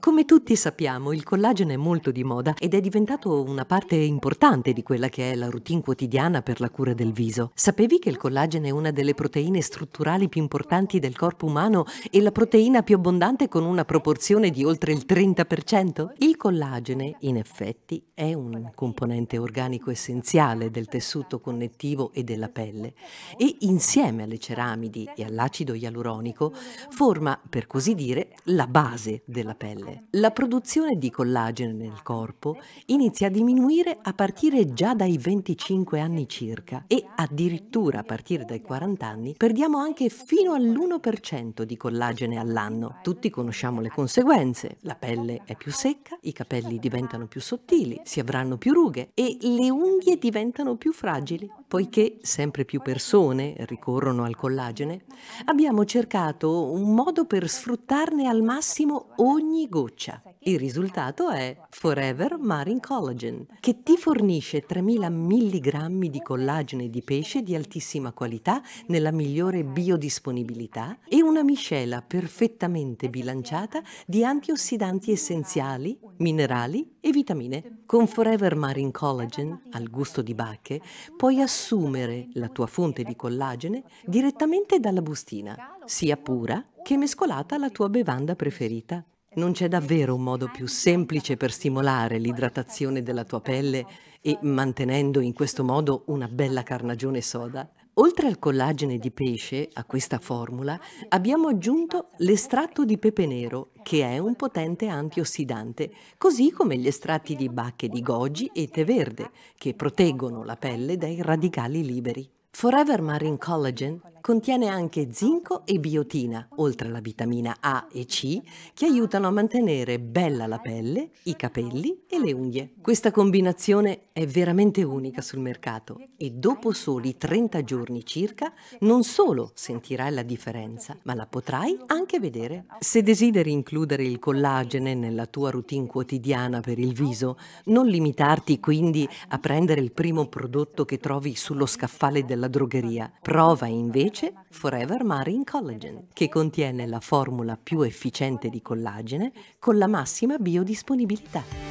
Come tutti sappiamo, il collagene è molto di moda ed è diventato una parte importante di quella che è la routine quotidiana per la cura del viso. Sapevi che il collagene è una delle proteine strutturali più importanti del corpo umano e la proteina più abbondante con una proporzione di oltre il 30%? Il collagene, in effetti, è un componente organico essenziale del tessuto connettivo e della pelle e insieme alle ceramidi e all'acido ialuronico forma, per così dire, la base della pelle pelle. La produzione di collagene nel corpo inizia a diminuire a partire già dai 25 anni circa e addirittura a partire dai 40 anni perdiamo anche fino all'1% di collagene all'anno. Tutti conosciamo le conseguenze. La pelle è più secca, i capelli diventano più sottili, si avranno più rughe e le unghie diventano più fragili. Poiché sempre più persone ricorrono al collagene, abbiamo cercato un modo per sfruttarne al massimo ogni ogni goccia. Il risultato è Forever Marine Collagen, che ti fornisce 3000 mg di collagene di pesce di altissima qualità nella migliore biodisponibilità e una miscela perfettamente bilanciata di antiossidanti essenziali, minerali e vitamine. Con Forever Marine Collagen, al gusto di Bacche, puoi assumere la tua fonte di collagene direttamente dalla bustina, sia pura che mescolata alla tua bevanda preferita. Non c'è davvero un modo più semplice per stimolare l'idratazione della tua pelle e mantenendo in questo modo una bella carnagione soda? Oltre al collagene di pesce, a questa formula, abbiamo aggiunto l'estratto di pepe nero, che è un potente antiossidante, così come gli estratti di bacche di goji e tè verde, che proteggono la pelle dai radicali liberi. Forever Marine Collagen contiene anche zinco e biotina, oltre alla vitamina A e C, che aiutano a mantenere bella la pelle, i capelli e le unghie. Questa combinazione è veramente unica sul mercato e dopo soli 30 giorni circa non solo sentirai la differenza, ma la potrai anche vedere. Se desideri includere il collagene nella tua routine quotidiana per il viso, non limitarti quindi a prendere il primo prodotto che trovi sullo scaffale della drogheria. Prova invece produce Forever Marine Collagen, che contiene la formula più efficiente di collagene con la massima biodisponibilità.